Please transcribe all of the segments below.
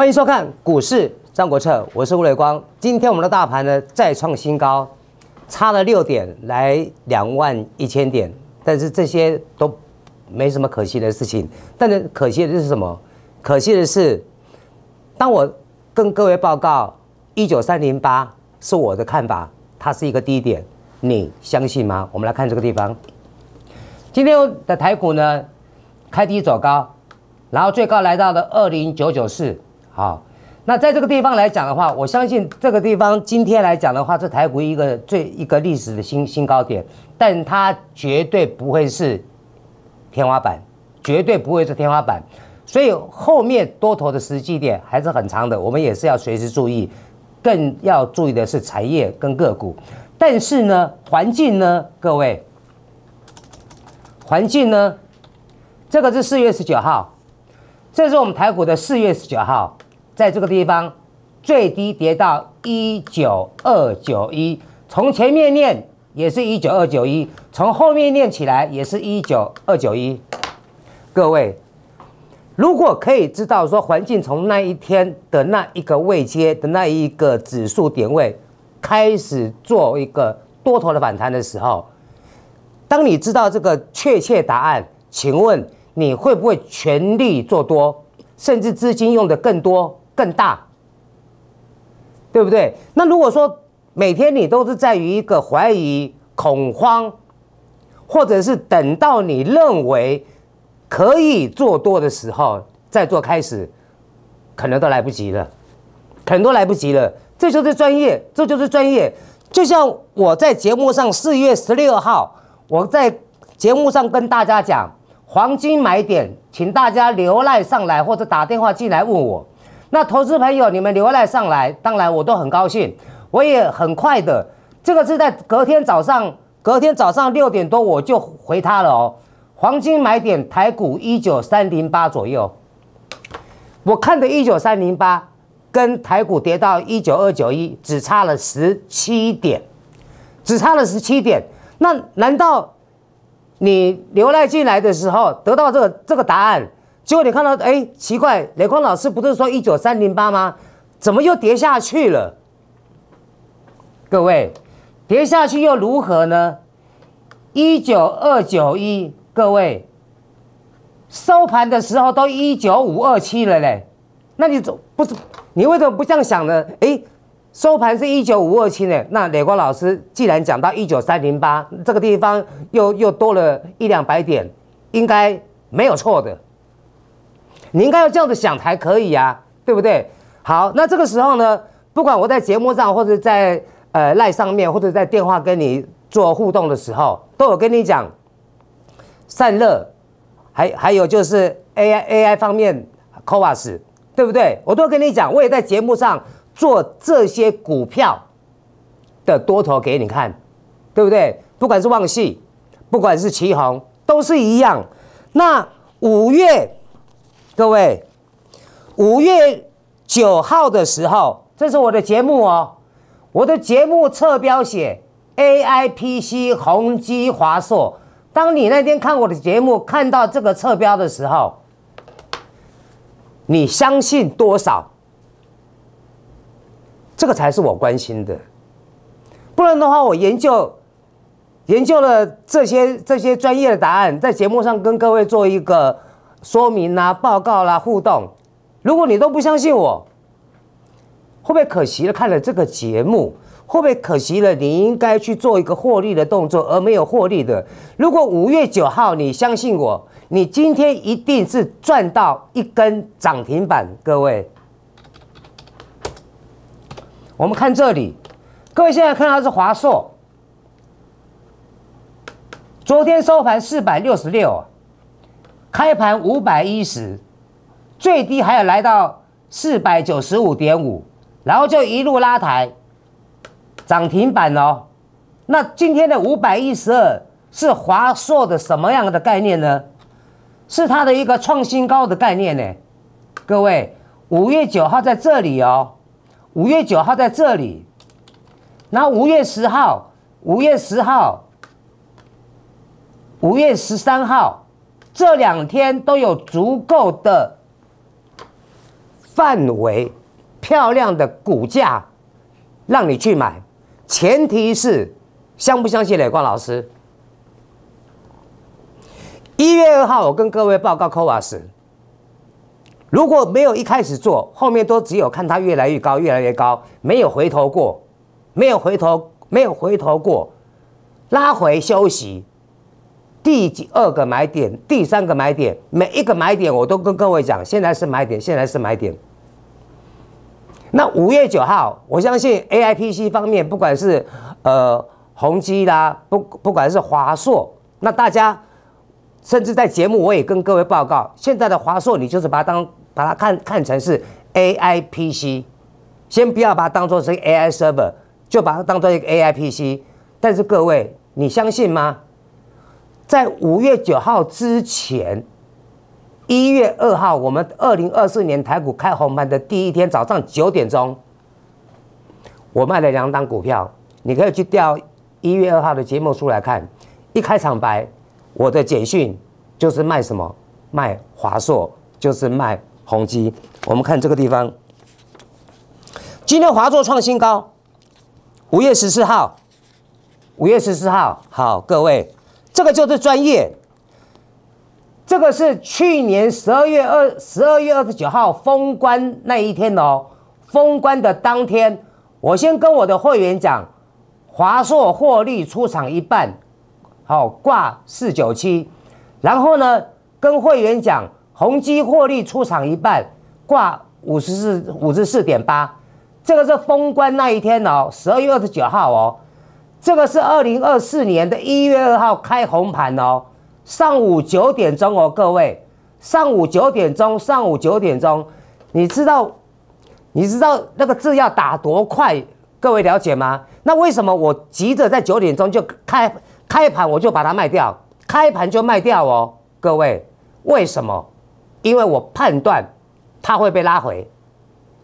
欢迎收看股市张国策，我是吴磊光。今天我们的大盘呢再创新高，差了六点来两万一千点，但是这些都没什么可惜的事情。但是可惜的是什么？可惜的是，当我跟各位报告一九三零八是我的看法，它是一个低点，你相信吗？我们来看这个地方。今天的台股呢，开低走高，然后最高来到了二零九九四。好，那在这个地方来讲的话，我相信这个地方今天来讲的话，是台股一个最一个历史的新新高点，但它绝对不会是天花板，绝对不会是天花板，所以后面多头的实际点还是很长的，我们也是要随时注意，更要注意的是产业跟个股，但是呢，环境呢，各位，环境呢，这个是四月十九号，这是我们台股的四月十九号。在这个地方，最低跌到一九二九一，从前面念也是一九二九一，从后面念起来也是一九二九一。各位，如果可以知道说环境从那一天的那一个位阶的那一个指数点位开始做一个多头的反弹的时候，当你知道这个确切答案，请问你会不会全力做多，甚至资金用的更多？更大，对不对？那如果说每天你都是在于一个怀疑、恐慌，或者是等到你认为可以做多的时候再做开始，可能都来不及了，可能都来不及了。这就是专业，这就是专业。就像我在节目上四月十六号，我在节目上跟大家讲黄金买点，请大家留赖上来或者打电话进来问我。那投资朋友，你们留赖上来，当然我都很高兴，我也很快的，这个是在隔天早上，隔天早上六点多我就回他了哦。黄金买点台股一九三零八左右，我看的一九三零八跟台股跌到一九二九一，只差了十七点，只差了十七点。那难道你留赖进来的时候得到这个这个答案？结果你看到，哎，奇怪，雷光老师不是说一九三零八吗？怎么又跌下去了？各位，跌下去又如何呢？一九二九一，各位收盘的时候都一九五二七了嘞，那你怎不是你为什么不这样想呢？哎，收盘是一九五二七呢，那雷光老师既然讲到一九三零八这个地方，又又多了一两百点，应该没有错的。你应该要这样子想才可以啊，对不对？好，那这个时候呢，不管我在节目上或者在呃赖上面或者在电话跟你做互动的时候，都有跟你讲散热，还还有就是 AI AI 方面，KOS，对不对？我都跟你讲，我也在节目上做这些股票的多头给你看，对不对？不管是旺系，不管是旗宏，都是一样。那五月。各位，五月九号的时候，这是我的节目哦。我的节目侧标写 AIPC 宏基华硕。当你那天看我的节目，看到这个侧标的时候，你相信多少？这个才是我关心的。不然的话，我研究研究了这些这些专业的答案，在节目上跟各位做一个。说明啦，报告啦，互动。如果你都不相信我，会不会可惜了？看了这个节目，会不会可惜了？你应该去做一个获利的动作，而没有获利的。如果五月九号你相信我，你今天一定是赚到一根涨停板。各位，我们看这里，各位现在看到是华硕，昨天收盘四百六十六。开盘五百一十，最低还要来到四百九十五点五，然后就一路拉抬，涨停板哦。那今天的五百一十二是华硕的什么样的概念呢？是它的一个创新高的概念呢？各位，五月九号在这里哦，五月九号在这里，那五月十号，五月十号，五月十三号。这两天都有足够的范围，漂亮的股价让你去买，前提是相不相信磊光老师？一月二号我跟各位报告科瓦斯，如果没有一开始做，后面都只有看它越来越高，越来越高，没有回头过，没有回头，没有回头过，拉回休息。第第二个买点，第三个买点，每一个买点我都跟各位讲，现在是买点，现在是买点。那五月九号，我相信 A I P C 方面，不管是呃宏基啦，不不管是华硕，那大家甚至在节目我也跟各位报告，现在的华硕你就是把它当把它看看成是 A I P C，先不要把它当做是 A I server，就把它当做一个 A I P C。但是各位，你相信吗？在五月九号之前，一月二号，我们二零二四年台股开红盘的第一天早上九点钟，我卖了两档股票。你可以去调一月二号的节目出来看。一开场白，我的简讯就是卖什么？卖华硕，就是卖宏基。我们看这个地方，今天华硕创新高，五月十四号，五月十四号，好，各位。这个就是专业。这个是去年十二月二十二月二十九号封关那一天哦，封关的当天，我先跟我的会员讲，华硕获利出场一半，好挂四九七，然后呢，跟会员讲，宏基获利出场一半，挂五十四五十四点八，这个是封关那一天哦，十二月二十九号哦。这个是二零二四年的一月二号开红盘哦，上午九点钟哦，各位，上午九点钟，上午九点钟，你知道，你知道那个字要打多快，各位了解吗？那为什么我急着在九点钟就开开盘，我就把它卖掉，开盘就卖掉哦，各位，为什么？因为我判断它会被拉回，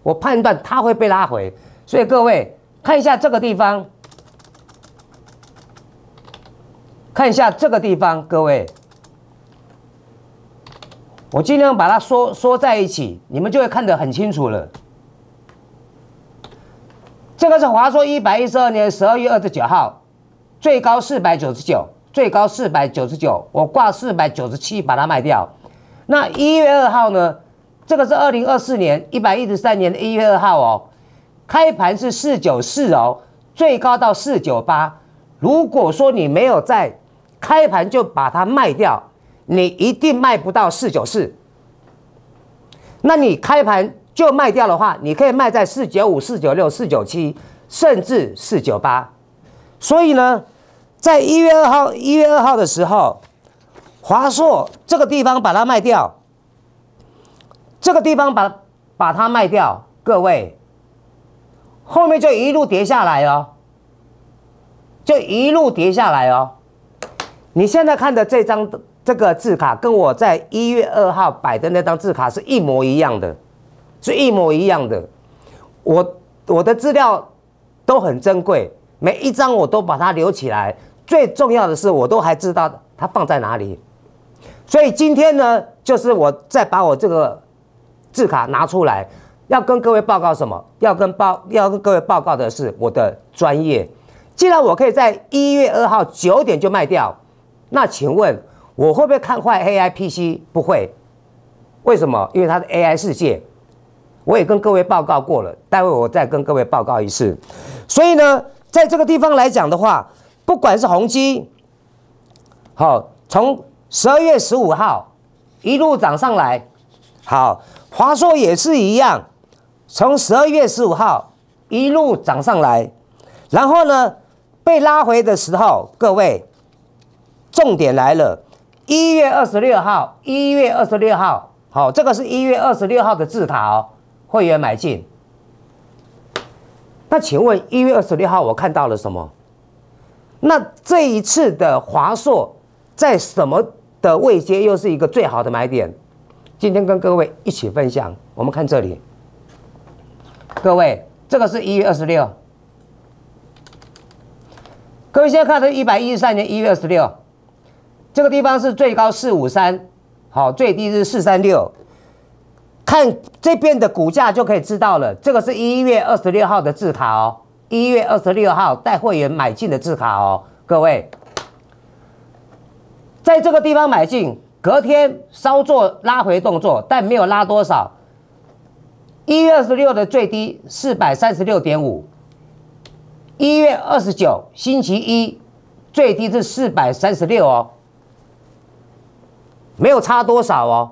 我判断它会被拉回，所以各位看一下这个地方。看一下这个地方，各位，我尽量把它缩缩在一起，你们就会看得很清楚了。这个是华硕一百一十二年十二月二十九号，最高四百九十九，最高四百九十九，我挂四百九十七把它卖掉。那一月二号呢？这个是二零二四年一百一十三年的一月二号哦，开盘是四九四哦，最高到四九八。如果说你没有在开盘就把它卖掉，你一定卖不到四九四。那你开盘就卖掉的话，你可以卖在四九五四九六四九七，甚至四九八。所以呢，在一月二号一月二号的时候，华硕这个地方把它卖掉，这个地方把把它卖掉，各位，后面就一路跌下来哦，就一路跌下来哦。你现在看的这张这个字卡，跟我在一月二号摆的那张字卡是一模一样的，是一模一样的。我我的资料都很珍贵，每一张我都把它留起来。最重要的是，我都还知道它放在哪里。所以今天呢，就是我再把我这个字卡拿出来，要跟各位报告什么？要跟报要跟各位报告的是我的专业。既然我可以在一月二号九点就卖掉。那请问我会不会看坏 A I P C？不会，为什么？因为它是 A I 世界，我也跟各位报告过了，待会我再跟各位报告一次。所以呢，在这个地方来讲的话，不管是宏基，好，从十二月十五号一路涨上来，好，华硕也是一样，从十二月十五号一路涨上来，然后呢被拉回的时候，各位。重点来了，一月二十六号，一月二十六号，好，这个是一月二十六号的字卡哦，会员买进。那请问一月二十六号我看到了什么？那这一次的华硕在什么的位阶又是一个最好的买点？今天跟各位一起分享，我们看这里，各位，这个是一月二十六，各位现在看的一百一十三年一月二十六。这个地方是最高四五三，好，最低是四三六。看这边的股价就可以知道了。这个是一月二十六号的卡哦，一月二十六号带会员买进的字卡哦，各位，在这个地方买进，隔天稍作拉回动作，但没有拉多少。一月二十六的最低四百三十六点五，一月二十九星期一最低是四百三十六哦。没有差多少哦，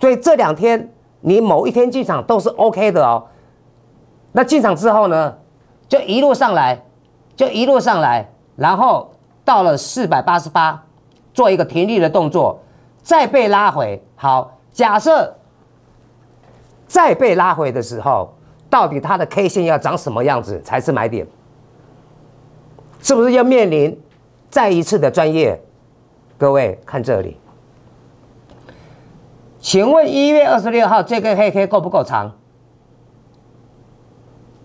所以这两天你某一天进场都是 OK 的哦。那进场之后呢，就一路上来，就一路上来，然后到了四百八十八，做一个停立的动作，再被拉回。好，假设再被拉回的时候，到底它的 K 线要长什么样子才是买点？是不是要面临再一次的专业？各位看这里。请问一月二十六号这根黑 K 够不够长？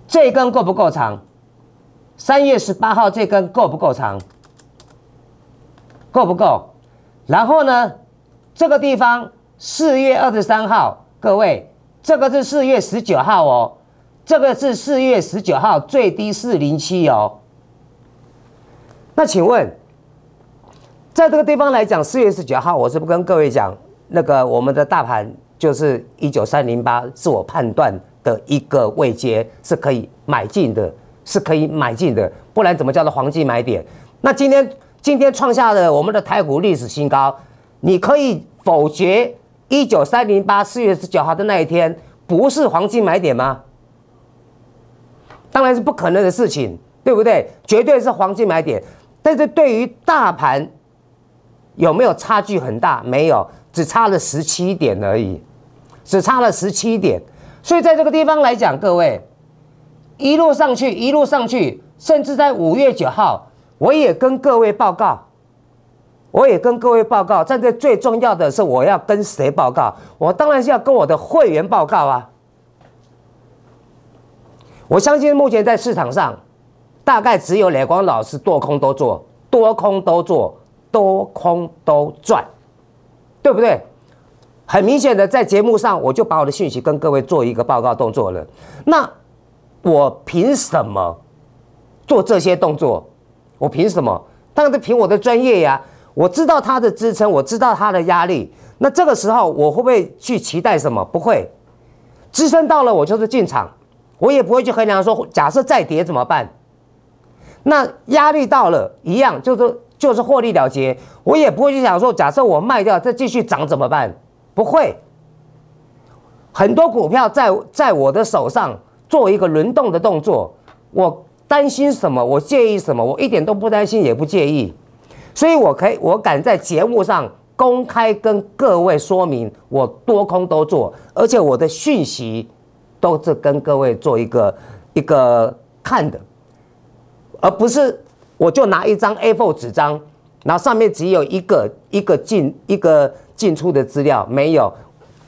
这根够不够长？三月十八号这根够不够长？够不够？然后呢？这个地方四月二十三号，各位，这个是四月十九号哦，这个是四月十九号最低四零七哦。那请问，在这个地方来讲，四月十九号我是不跟各位讲。那个我们的大盘就是一九三零八自我判断的一个位阶是可以买进的，是可以买进的，不然怎么叫做黄金买点？那今天今天创下了我们的台股历史新高，你可以否决一九三零八四月十九号的那一天不是黄金买点吗？当然是不可能的事情，对不对？绝对是黄金买点。但是对于大盘。有没有差距很大？没有，只差了十七点而已，只差了十七点。所以在这个地方来讲，各位一路上去，一路上去，甚至在五月九号，我也跟各位报告，我也跟各位报告。站在最重要的是，我要跟谁报告？我当然是要跟我的会员报告啊。我相信目前在市场上，大概只有磊光老师多空都做，多空都做。多空都赚，对不对？很明显的，在节目上我就把我的讯息跟各位做一个报告动作了。那我凭什么做这些动作？我凭什么？当然是凭我的专业呀！我知道它的支撑，我知道它的压力。那这个时候我会不会去期待什么？不会。支撑到了，我就是进场，我也不会去衡量说，假设再跌怎么办？那压力到了，一样就是。就是获利了结，我也不会去想说，假设我卖掉再继续涨怎么办？不会，很多股票在在我的手上做一个轮动的动作，我担心什么？我介意什么？我一点都不担心，也不介意。所以我可以，我敢在节目上公开跟各位说明，我多空都做，而且我的讯息都是跟各位做一个一个看的，而不是。我就拿一张 A4 纸张，然后上面只有一个一个进一个进出的资料，没有。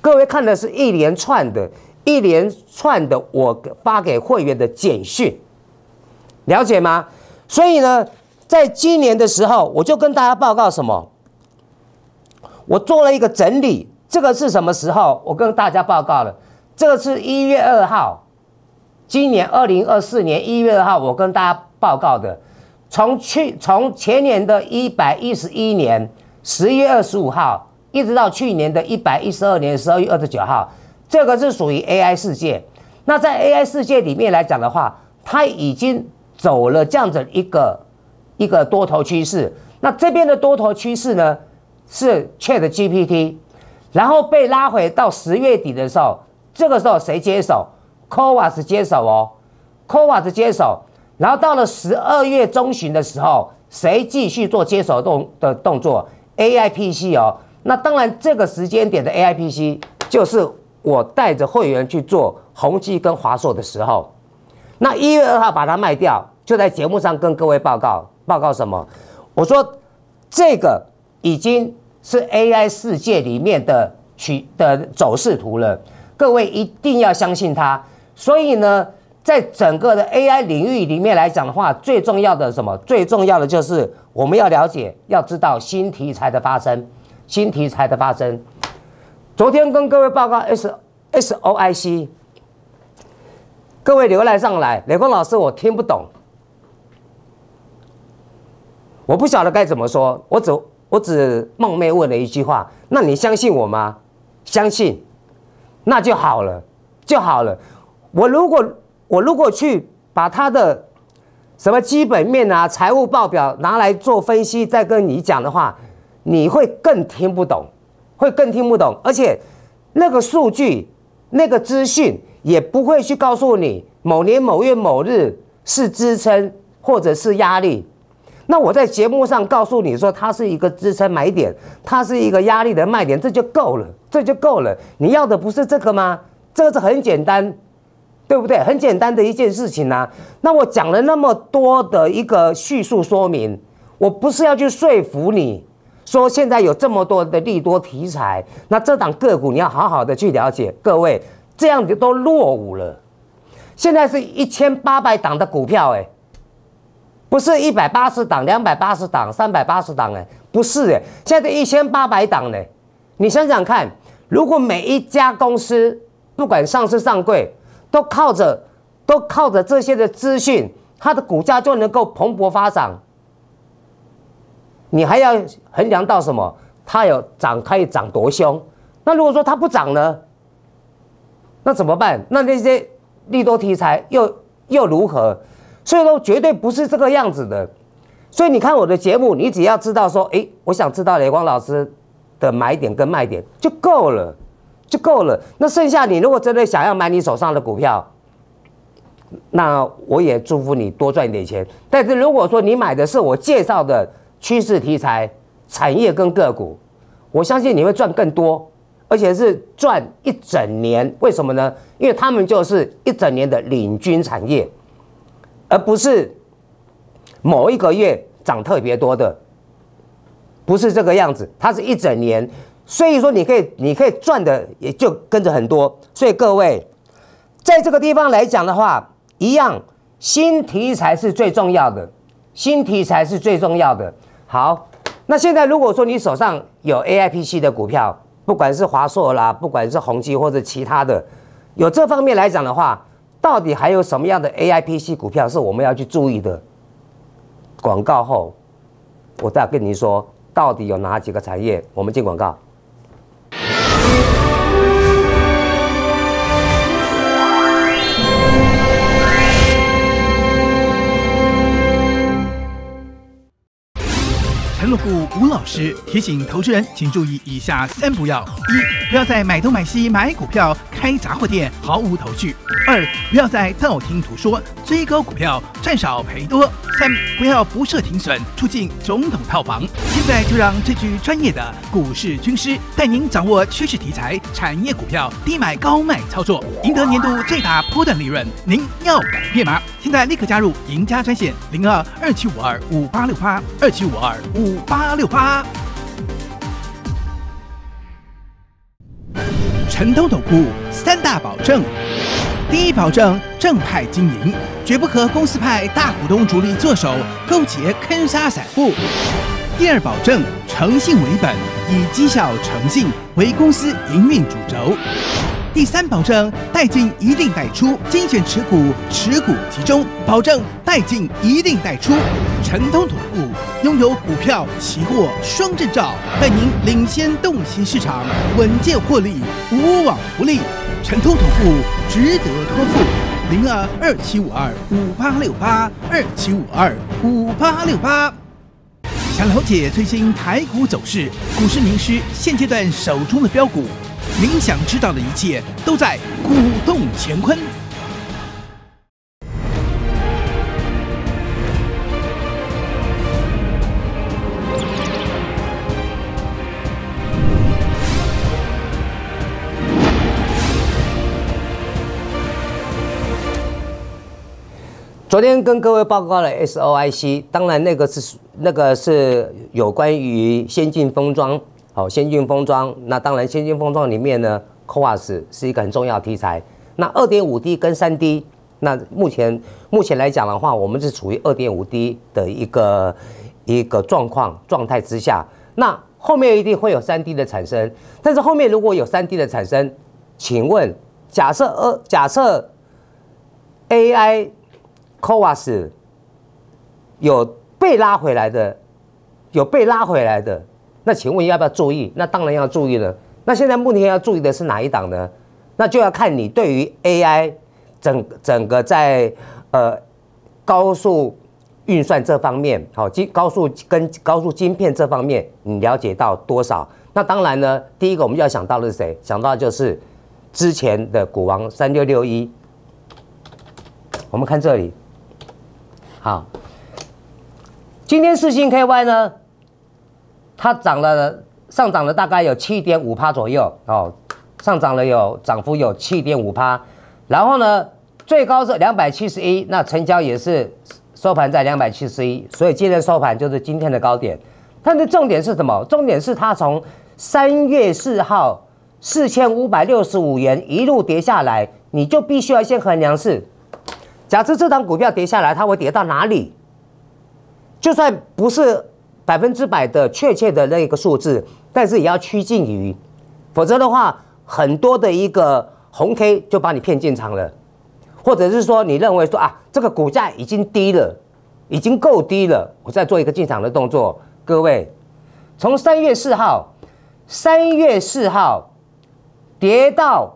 各位看的是一连串的，一连串的我发给会员的简讯，了解吗？所以呢，在今年的时候，我就跟大家报告什么？我做了一个整理，这个是什么时候？我跟大家报告了，这个是一月二号，今年二零二四年一月二号，我跟大家报告的。从去从前年的一百一十一年十月二十五号，一直到去年的一百一十二年十二月二十九号，这个是属于 AI 世界。那在 AI 世界里面来讲的话，它已经走了这样子一个一个多头趋势。那这边的多头趋势呢，是 ChatGPT，然后被拉回到十月底的时候，这个时候谁接手 c o v a s 接手哦 c o v a s 接手。然后到了十二月中旬的时候，谁继续做接手动的动作？A I P C 哦，那当然这个时间点的 A I P C 就是我带着会员去做宏基跟华硕的时候，那一月二号把它卖掉，就在节目上跟各位报告，报告什么？我说这个已经是 A I 世界里面的取的走势图了，各位一定要相信它。所以呢。在整个的 AI 领域里面来讲的话，最重要的什么？最重要的就是我们要了解，要知道新题材的发生，新题材的发生。昨天跟各位报告 S S O I C，各位留来上来，雷公老师，我听不懂，我不晓得该怎么说，我只我只冒昧问了一句话，那你相信我吗？相信，那就好了，就好了。我如果我如果去把它的什么基本面啊、财务报表拿来做分析，再跟你讲的话，你会更听不懂，会更听不懂。而且那个数据、那个资讯也不会去告诉你某年某月某日是支撑或者是压力。那我在节目上告诉你说，它是一个支撑买点，它是一个压力的卖点，这就够了，这就够了。你要的不是这个吗？这个是很简单。对不对？很简单的一件事情呐。那我讲了那么多的一个叙述说明，我不是要去说服你，说现在有这么多的利多题材，那这档个股你要好好的去了解。各位这样子都落伍了，现在是一千八百档的股票哎，不是一百八十档、两百八十档、三百八十档哎，不是哎，现在一千八百档呢。你想想看，如果每一家公司不管上市上柜。都靠着，都靠着这些的资讯，它的股价就能够蓬勃发展。你还要衡量到什么？它有涨，可以涨多凶？那如果说它不涨呢？那怎么办？那那些利多题材又又如何？所以说绝对不是这个样子的。所以你看我的节目，你只要知道说，哎，我想知道雷光老师的买点跟卖点就够了。就够了。那剩下你如果真的想要买你手上的股票，那我也祝福你多赚一点钱。但是如果说你买的是我介绍的趋势题材、产业跟个股，我相信你会赚更多，而且是赚一整年。为什么呢？因为他们就是一整年的领军产业，而不是某一个月涨特别多的，不是这个样子。它是一整年。所以说，你可以，你可以赚的也就跟着很多。所以各位，在这个地方来讲的话，一样新题材是最重要的，新题材是最重要的。好，那现在如果说你手上有 A I P C 的股票，不管是华硕啦，不管是宏基或者其他的，有这方面来讲的话，到底还有什么样的 A I P C 股票是我们要去注意的？广告后，我再跟你说，到底有哪几个产业我们进广告。陈乐虎吴老师提醒投资人，请注意以下三不要：一。不要在买东买西买股票开杂货店毫无头绪。二不要在道听途说追高股票赚少赔多。三不要不设停损出进总统套房。现在就让这具专业的股市军师带您掌握趋势题材产业股票低买高卖操作，赢得年度最大波段利润。您要改变吗？现在立刻加入赢家专线零二二七五二五八六八二七五二五八六八。城东抖股三大保证：第一保证，正派经营，绝不和公司派大股东主力做手勾结坑杀散户；第二保证，诚信为本，以绩效诚信为公司营运主轴；第三保证，代进一定代出，精选持股，持股集中，保证代进一定代出。陈通总部拥有股票、期货双证照，带您领先洞悉市场，稳健获利，无往不利。陈通总部值得托付，零二二七五二五八六八二七五二五八六八。想了解最新台股走势，股市名师现阶段手中的标股，您想知道的一切都在《股动乾坤》。昨天跟各位报告了 S O I C，当然那个是那个是有关于先进封装，好，先进封装。那当然，先进封装里面呢，C O S 是一个很重要题材。那二点五 D 跟三 D，那目前目前来讲的话，我们是处于二点五 D 的一个一个状况状态之下。那后面一定会有三 D 的产生，但是后面如果有三 D 的产生，请问假设二假设 A I 科瓦斯有被拉回来的，有被拉回来的，那请问要不要注意？那当然要注意了。那现在目前要注意的是哪一档呢？那就要看你对于 AI 整整个在呃高速运算这方面，好，晶高速跟高速晶片这方面，你了解到多少？那当然呢，第一个我们要想到的是谁？想到就是之前的股王三六六一。我们看这里。好，今天四星 K Y 呢，它涨了，上涨了大概有七点五帕左右哦，上涨了有涨幅有七点五帕，然后呢，最高是两百七十一，那成交也是收盘在两百七十一，所以今天收盘就是今天的高点。它的重点是什么？重点是它从三月四号四千五百六十五元一路跌下来，你就必须要先衡量是。假设这张股票跌下来，它会跌到哪里？就算不是百分之百的确切的那个数字，但是也要趋近于，否则的话，很多的一个红 K 就把你骗进场了，或者是说你认为说啊，这个股价已经低了，已经够低了，我再做一个进场的动作。各位，从三月四号，三月四号跌到。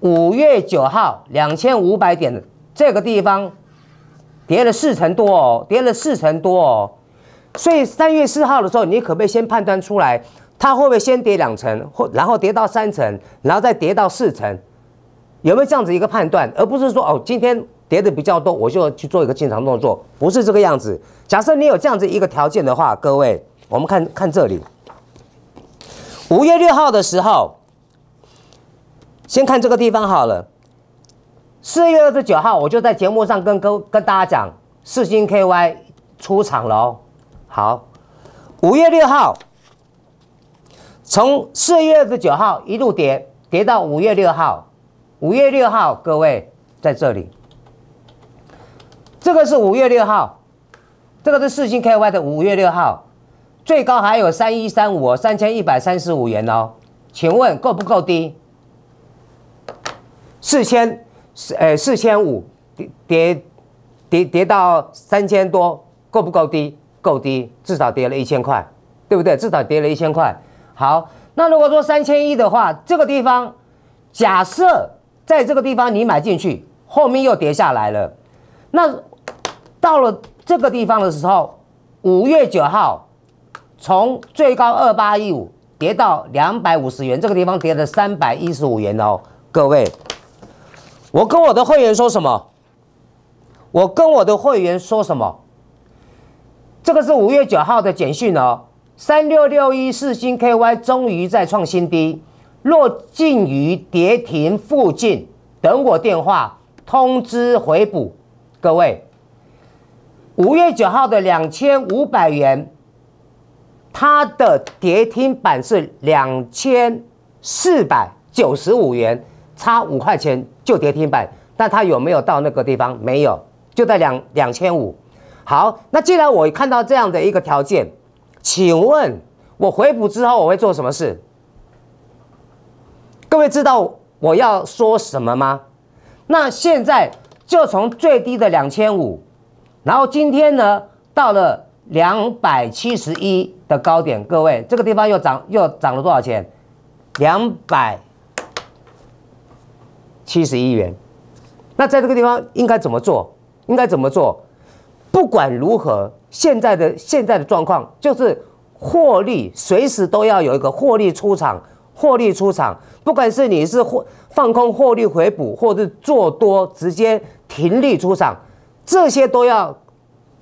五月九号两千五百点这个地方，跌了四成多哦，跌了四成多哦。所以三月四号的时候，你可不可以先判断出来，它会不会先跌两成，或然后跌到三层，然后再跌到四层？有没有这样子一个判断？而不是说哦，今天跌的比较多，我就去做一个进场动作，不是这个样子。假设你有这样子一个条件的话，各位，我们看看这里，五月六号的时候。先看这个地方好了。四月二十九号，我就在节目上跟跟跟大家讲，四星 K Y 出场了。好，五月六号，从四月二十九号一路跌跌到五月六号。五月六号，各位在这里，这个是五月六号，这个是四星 K Y 的五月六号，最高还有三一三五三千一百三十五元哦。请问够不够低？四千四，呃，四千五跌跌跌跌到三千多，够不够低？够低，至少跌了一千块，对不对？至少跌了一千块。好，那如果说三千一的话，这个地方，假设在这个地方你买进去，后面又跌下来了，那到了这个地方的时候，五月九号，从最高二八一五跌到两百五十元，这个地方跌了三百一十五元哦，各位。我跟我的会员说什么？我跟我的会员说什么？这个是五月九号的简讯哦，三六六一四星 KY 终于在创新低，落近于跌停附近，等我电话通知回补。各位，五月九号的两千五百元，它的跌停板是两千四百九十五元。差五块钱就跌停板，但它有没有到那个地方？没有，就在两两千五。好，那既然我看到这样的一个条件，请问我回补之后我会做什么事？各位知道我要说什么吗？那现在就从最低的两千五，然后今天呢到了两百七十一的高点，各位这个地方又涨又涨了多少钱？两百。七十亿元，那在这个地方应该怎么做？应该怎么做？不管如何，现在的现在的状况就是获利，随时都要有一个获利出场，获利出场。不管是你是获放空获利回补，或者做多直接停利出场，这些都要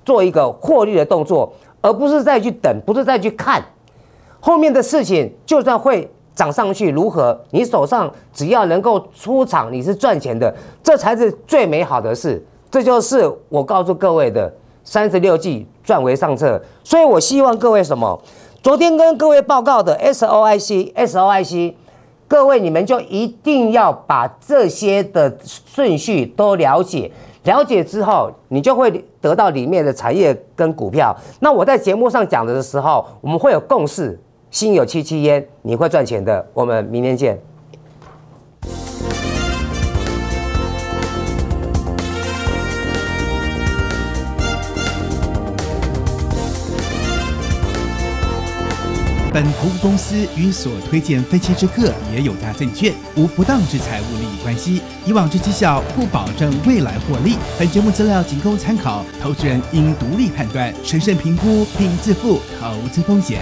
做一个获利的动作，而不是再去等，不是再去看后面的事情，就算会。涨上去如何？你手上只要能够出场，你是赚钱的，这才是最美好的事。这就是我告诉各位的三十六计，赚为上策。所以，我希望各位什么？昨天跟各位报告的 S O I C S O I C，各位你们就一定要把这些的顺序都了解。了解之后，你就会得到里面的产业跟股票。那我在节目上讲的时候，我们会有共识。心有戚戚焉，你会赚钱的。我们明天见。本服资公司与所推荐分期之客也有大证券，无不当之财务利益关系。以往之绩效不保证未来获利。本节目资料仅供参考，投资人应独立判断、审慎评估并自负投资风险。